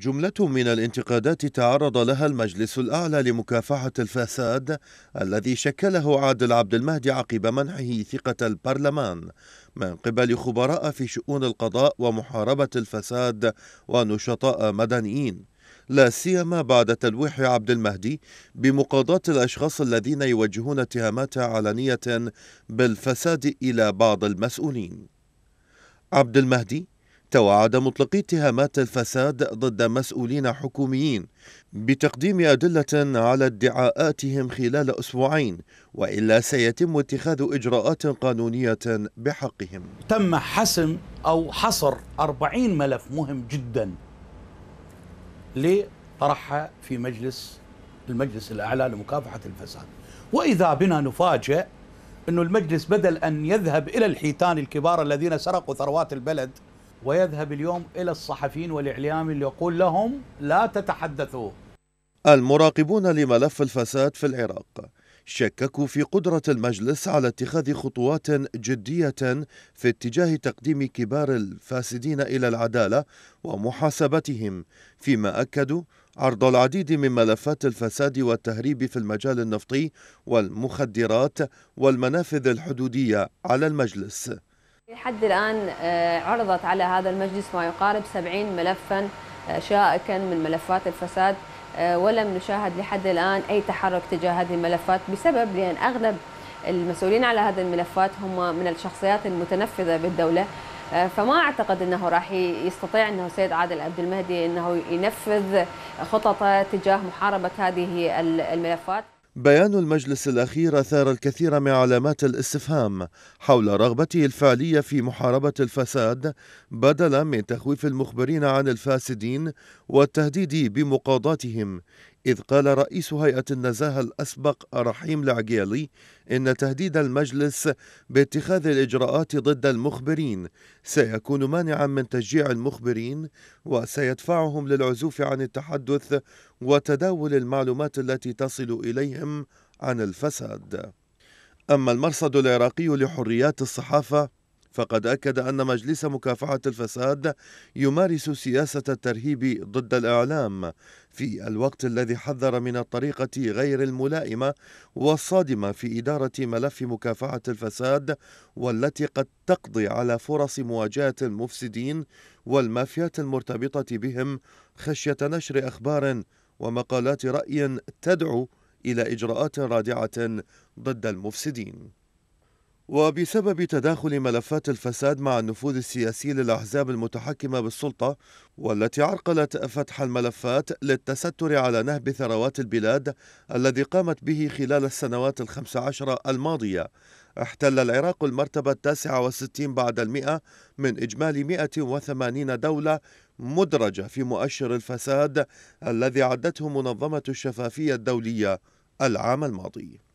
جملة من الانتقادات تعرض لها المجلس الأعلى لمكافحة الفساد الذي شكله عادل عبد المهدي عقب منحه ثقة البرلمان من قبل خبراء في شؤون القضاء ومحاربة الفساد ونشطاء مدنيين لا سيما بعد تلويح عبد المهدي بمقاضاة الأشخاص الذين يوجهون اتهامات علنية بالفساد إلى بعض المسؤولين عبد المهدي توعد مطلقي اتهامات الفساد ضد مسؤولين حكوميين بتقديم أدلة على ادعاءاتهم خلال أسبوعين وإلا سيتم اتخاذ إجراءات قانونية بحقهم تم حسم أو حصر 40 ملف مهم جدا لطرحها في مجلس المجلس الأعلى لمكافحة الفساد وإذا بنا نفاجئ أن المجلس بدل أن يذهب إلى الحيتان الكبار الذين سرقوا ثروات البلد ويذهب اليوم إلى الصحفيين والإعلام اللي يقول لهم لا تتحدثوا المراقبون لملف الفساد في العراق شككوا في قدرة المجلس على اتخاذ خطوات جدية في اتجاه تقديم كبار الفاسدين إلى العدالة ومحاسبتهم فيما أكدوا عرض العديد من ملفات الفساد والتهريب في المجال النفطي والمخدرات والمنافذ الحدودية على المجلس لحد الآن آه، عرضت على هذا المجلس ما يقارب 70 ملفا آه، شائكا من ملفات الفساد آه، ولم نشاهد لحد الآن أي تحرك تجاه هذه الملفات بسبب لأن أغلب المسؤولين على هذه الملفات هم من الشخصيات المتنفذة بالدولة فما اعتقد انه راح يستطيع انه السيد عادل عبد المهدي انه ينفذ خططه تجاه محاربه هذه الملفات بيان المجلس الأخير أثار الكثير من علامات الاستفهام حول رغبته الفعلية في محاربة الفساد بدلا من تخويف المخبرين عن الفاسدين والتهديد بمقاضاتهم إذ قال رئيس هيئة النزاهة الأسبق رحيم العقيلي إن تهديد المجلس باتخاذ الإجراءات ضد المخبرين سيكون مانعا من تشجيع المخبرين وسيدفعهم للعزوف عن التحدث وتداول المعلومات التي تصل إليهم عن الفساد. أما المرصد العراقي لحريات الصحافة فقد أكد أن مجلس مكافحة الفساد يمارس سياسة الترهيب ضد الإعلام في الوقت الذي حذر من الطريقة غير الملائمة والصادمة في إدارة ملف مكافحة الفساد والتي قد تقضي على فرص مواجهة المفسدين والمافيات المرتبطة بهم خشية نشر أخبار ومقالات رأي تدعو إلى إجراءات رادعة ضد المفسدين وبسبب تداخل ملفات الفساد مع النفوذ السياسي للأحزاب المتحكمة بالسلطة والتي عرقلت فتح الملفات للتستر على نهب ثروات البلاد الذي قامت به خلال السنوات الخمس عشرة الماضية احتل العراق المرتبة التاسعة والستين بعد المئة من إجمالي 180 دولة مدرجة في مؤشر الفساد الذي عدته منظمة الشفافية الدولية العام الماضي